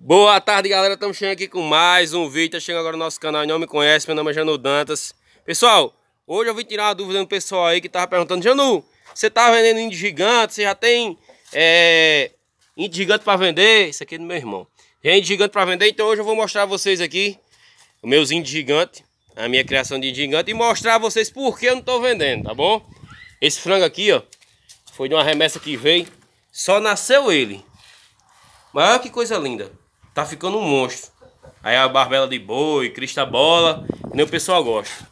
Boa tarde, galera. Estamos chegando aqui com mais um vídeo. Tá chegando agora no nosso canal. Não me conhece, meu nome é Janu Dantas. Pessoal, hoje eu vim tirar uma dúvida do pessoal aí que tava perguntando: Janu, você tá vendendo índio gigante? Você já tem é, índio gigante para vender? Isso aqui é do meu irmão. Tem índio gigante para vender? Então hoje eu vou mostrar a vocês aqui os meus índios gigantes, a minha criação de índio gigante e mostrar a vocês por que eu não tô vendendo, tá bom? Esse frango aqui, ó, foi de uma remessa que veio. Só nasceu ele. Mas olha que coisa linda tá ficando um monstro. Aí a barbela de boi, crista bola, nem o pessoal gosta.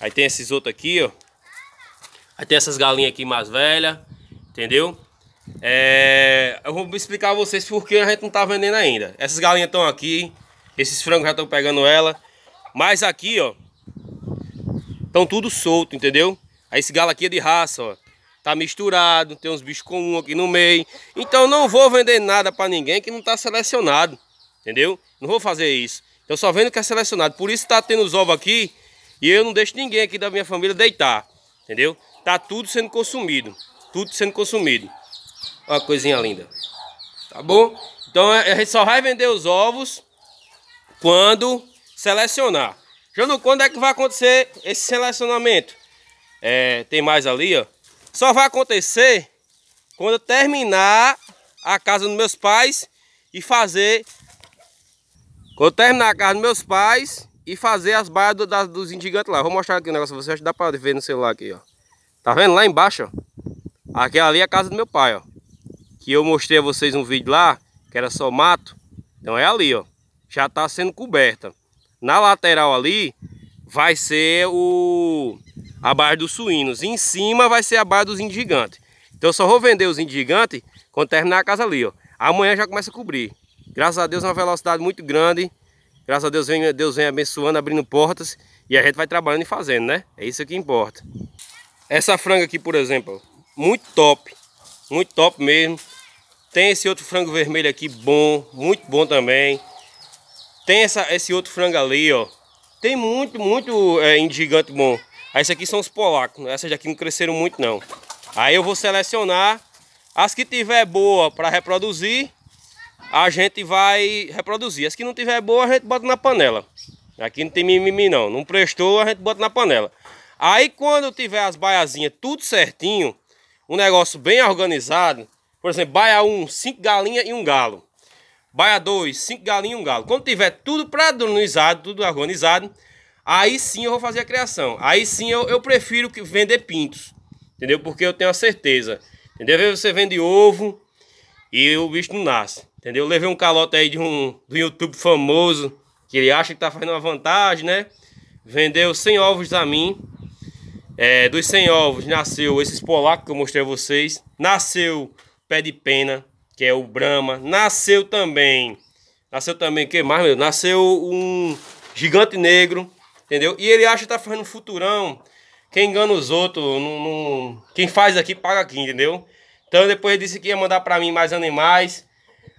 Aí tem esses outros aqui, ó. Aí tem essas galinhas aqui mais velhas, entendeu? É, eu vou explicar a vocês porque a gente não tá vendendo ainda. Essas galinhas estão aqui, esses frangos já estão pegando ela. Mas aqui, ó, estão tudo solto, entendeu? Aí esse galo aqui é de raça, ó. Tá misturado, tem uns bichos comuns aqui no meio. Então não vou vender nada para ninguém que não tá selecionado. Entendeu? Não vou fazer isso. Eu só vendo que é selecionado. Por isso está tendo os ovos aqui e eu não deixo ninguém aqui da minha família deitar. Entendeu? Tá tudo sendo consumido. Tudo sendo consumido. Uma coisinha linda. Tá bom? Então é, a gente só vai vender os ovos quando selecionar. Jano, quando é que vai acontecer esse selecionamento? É, tem mais ali, ó. Só vai acontecer quando eu terminar a casa dos meus pais e fazer quando terminar a casa dos meus pais e fazer as baias do, dos indigantes lá. vou mostrar aqui o um negócio pra vocês, dá pra ver no celular aqui, ó. Tá vendo lá embaixo, ó? Aquela é ali é a casa do meu pai, ó. Que eu mostrei a vocês um vídeo lá, que era só mato. Então é ali, ó. Já tá sendo coberta. Na lateral ali vai ser o a barra dos suínos. E em cima vai ser a barra dos indigantes. Então eu só vou vender os indigantes quando terminar a casa ali, ó. Amanhã já começa a cobrir. Graças a Deus, é uma velocidade muito grande. Graças a Deus, vem, Deus vem abençoando, abrindo portas. E a gente vai trabalhando e fazendo, né? É isso que importa. Essa franga aqui, por exemplo, muito top. Muito top mesmo. Tem esse outro frango vermelho aqui, bom. Muito bom também. Tem essa, esse outro frango ali, ó. Tem muito, muito é, indigante bom. Aí, ah, isso aqui são os polacos. Né? Essas daqui não cresceram muito, não. Aí eu vou selecionar as que tiver boa para reproduzir a gente vai reproduzir. As que não tiver boa, a gente bota na panela. Aqui não tem mimimi não, não prestou, a gente bota na panela. Aí quando tiver as baiazinhas tudo certinho, um negócio bem organizado, por exemplo, baia 1, 5 galinhas e um galo. Baia 2, 5 galinhas e um galo. Quando tiver tudo padronizado, tudo organizado, aí sim eu vou fazer a criação. Aí sim eu, eu prefiro que vender pintos, entendeu? Porque eu tenho a certeza. Entendeu? Você vende ovo e o bicho não nasce. Entendeu? levei um calote aí de um do YouTube famoso, que ele acha que tá fazendo uma vantagem, né? Vendeu 100 ovos a mim. É, dos 100 ovos nasceu esses polacos que eu mostrei a vocês. Nasceu pé de pena, que é o Brahma. Nasceu também. Nasceu também, que mais, meu? Nasceu um gigante negro, entendeu? E ele acha que tá fazendo um futurão. Quem engana os outros, não, não... quem faz aqui paga aqui, entendeu? Então depois ele disse que ia mandar para mim mais animais.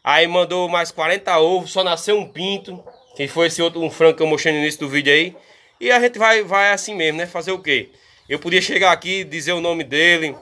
Aí mandou mais 40 ovos, só nasceu um pinto. Que foi esse outro, um frango que eu mostrei no início do vídeo aí. E a gente vai, vai assim mesmo, né? Fazer o quê? Eu podia chegar aqui, dizer o nome dele,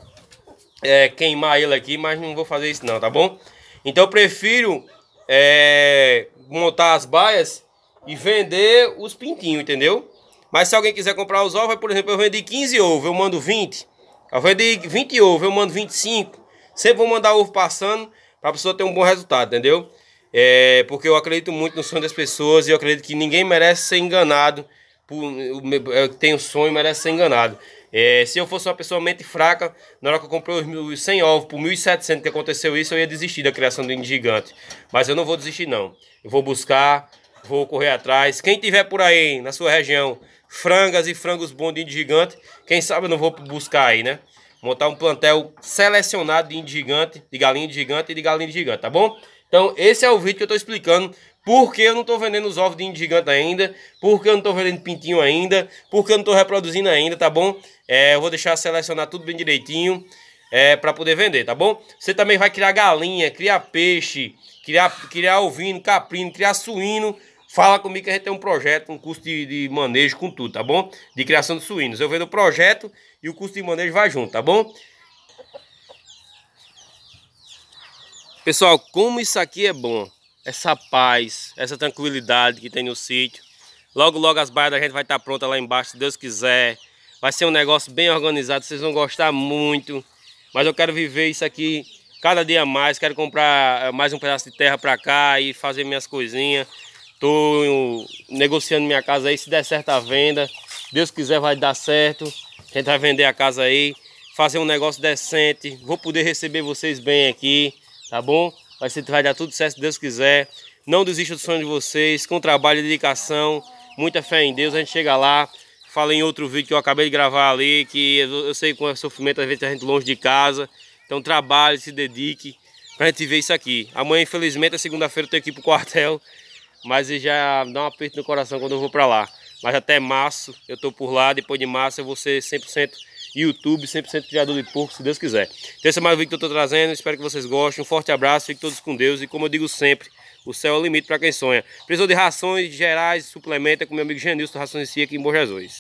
é, queimar ele aqui, mas não vou fazer isso não, tá bom? Então eu prefiro é, montar as baias e vender os pintinhos, entendeu? Mas se alguém quiser comprar os ovos, é, por exemplo, eu vendi 15 ovos, eu mando 20. Eu vendi 20 ovos, eu mando 25. Sempre vou mandar ovo passando para a pessoa ter um bom resultado, entendeu? É, porque eu acredito muito no sonho das pessoas e eu acredito que ninguém merece ser enganado. Por, é, tem um sonho merece ser enganado. É, se eu fosse uma pessoa mente fraca, na hora que eu comprei os, mil, os 100 ovos por 1.700 que aconteceu isso, eu ia desistir da criação do gigante. Mas eu não vou desistir não. Eu vou buscar, vou correr atrás. Quem tiver por aí, na sua região, frangas e frangos bons de gigante, quem sabe eu não vou buscar aí, né? montar um plantel selecionado de indigante, de galinha de gigante e de galinha de gigante, tá bom? Então, esse é o vídeo que eu tô explicando porque eu não tô vendendo os ovos de indigante ainda, porque eu não tô vendendo pintinho ainda, porque eu não tô reproduzindo ainda, tá bom? É, eu vou deixar selecionar tudo bem direitinho é, para poder vender, tá bom? Você também vai criar galinha, criar peixe, criar, criar ovino, caprino, criar suíno. Fala comigo que a gente tem um projeto, um curso de, de manejo com tudo, tá bom? De criação de suínos. Eu vendo o projeto e o custo de manejo vai junto, tá bom? Pessoal, como isso aqui é bom. Essa paz, essa tranquilidade que tem no sítio. Logo, logo as baias da gente vai estar tá pronta lá embaixo, se Deus quiser. Vai ser um negócio bem organizado, vocês vão gostar muito. Mas eu quero viver isso aqui cada dia mais. Quero comprar eh, mais um pedaço de terra para cá e fazer minhas coisinhas. Tô eh, negociando minha casa aí, se der certo a venda. Deus quiser vai dar certo tentar vender a casa aí, fazer um negócio decente, vou poder receber vocês bem aqui, tá bom? Vai, ser, vai dar tudo certo se Deus quiser. Não desista do sonho de vocês, com trabalho, dedicação, muita fé em Deus, a gente chega lá. Falei em outro vídeo que eu acabei de gravar ali, que eu, sei com é sofrimento, às vezes a gente longe de casa. Então trabalhe, se dedique pra gente ver isso aqui. Amanhã, infelizmente, é segunda-feira, eu tenho que ir pro quartel, mas já dá um aperto no coração quando eu vou pra lá. Mas até março eu estou por lá. Depois de março eu vou ser 100% YouTube, 100% criador de porco, se Deus quiser. Então esse é mais um vídeo que eu estou trazendo. Espero que vocês gostem. Um forte abraço. Fiquem todos com Deus. E como eu digo sempre, o céu é o limite para quem sonha. Precisou de rações gerais, suplementa com meu amigo Genilson Rações Cia aqui em Bom Jesus.